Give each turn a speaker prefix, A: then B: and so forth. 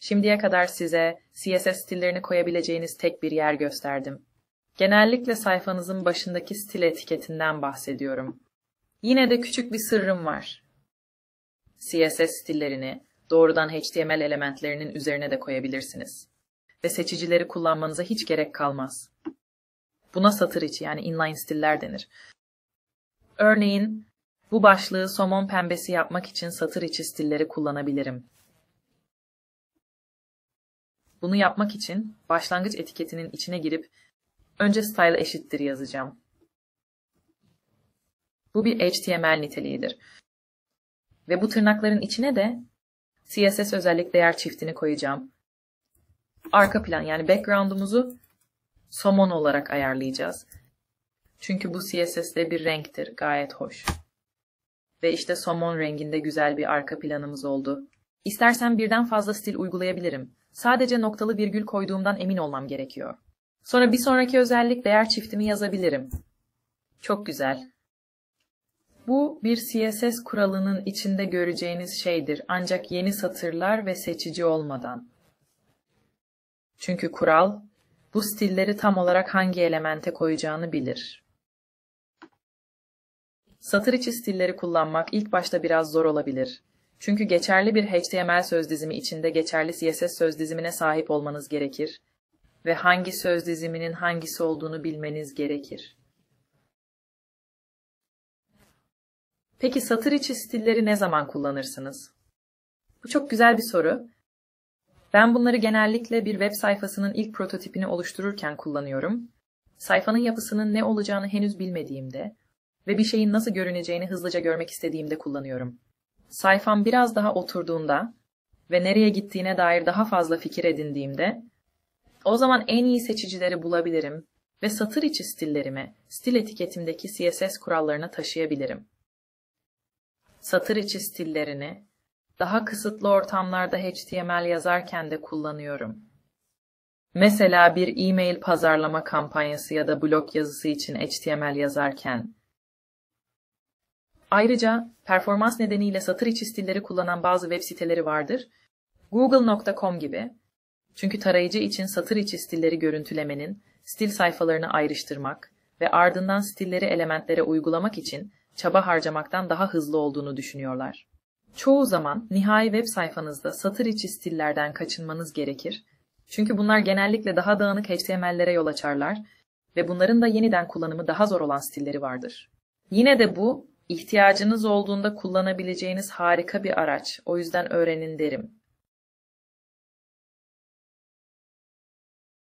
A: Şimdiye kadar size CSS stillerini koyabileceğiniz tek bir yer gösterdim. Genellikle sayfanızın başındaki stil etiketinden bahsediyorum. Yine de küçük bir sırrım var. CSS stillerini doğrudan HTML elementlerinin üzerine de koyabilirsiniz. Ve seçicileri kullanmanıza hiç gerek kalmaz. Buna satır içi yani inline stiller denir. Örneğin bu başlığı somon pembesi yapmak için satır içi stilleri kullanabilirim. Bunu yapmak için başlangıç etiketinin içine girip önce style eşittir yazacağım. Bu bir HTML niteliğidir. Ve bu tırnakların içine de CSS özellik değer çiftini koyacağım. Arka plan yani background'umuzu somon olarak ayarlayacağız. Çünkü bu CSS'de bir renktir. Gayet hoş. Ve işte somon renginde güzel bir arka planımız oldu. İstersen birden fazla stil uygulayabilirim. Sadece noktalı virgül koyduğumdan emin olmam gerekiyor. Sonra bir sonraki özellik değer çiftimi yazabilirim. Çok güzel. Bu bir CSS kuralının içinde göreceğiniz şeydir ancak yeni satırlar ve seçici olmadan. Çünkü kural bu stilleri tam olarak hangi elemente koyacağını bilir. Satır içi stilleri kullanmak ilk başta biraz zor olabilir. Çünkü geçerli bir HTML söz dizimi içinde geçerli CSS söz dizimine sahip olmanız gerekir ve hangi söz diziminin hangisi olduğunu bilmeniz gerekir. Peki satır içi stilleri ne zaman kullanırsınız? Bu çok güzel bir soru. Ben bunları genellikle bir web sayfasının ilk prototipini oluştururken kullanıyorum. Sayfanın yapısının ne olacağını henüz bilmediğimde ve bir şeyin nasıl görüneceğini hızlıca görmek istediğimde kullanıyorum sayfam biraz daha oturduğunda ve nereye gittiğine dair daha fazla fikir edindiğimde o zaman en iyi seçicileri bulabilirim ve satır içi stillerimi stil etiketimdeki CSS kurallarına taşıyabilirim. Satır içi stillerini daha kısıtlı ortamlarda HTML yazarken de kullanıyorum. Mesela bir e-mail pazarlama kampanyası ya da blog yazısı için HTML yazarken Ayrıca performans nedeniyle satır içi stilleri kullanan bazı web siteleri vardır. Google.com gibi. Çünkü tarayıcı için satır içi stilleri görüntülemenin, stil sayfalarını ayrıştırmak ve ardından stilleri elementlere uygulamak için çaba harcamaktan daha hızlı olduğunu düşünüyorlar. Çoğu zaman nihai web sayfanızda satır içi stillerden kaçınmanız gerekir. Çünkü bunlar genellikle daha dağınık HTML'lere yol açarlar ve bunların da yeniden kullanımı daha zor olan stilleri vardır. Yine de bu İhtiyacınız olduğunda kullanabileceğiniz harika bir araç. O yüzden öğrenin derim.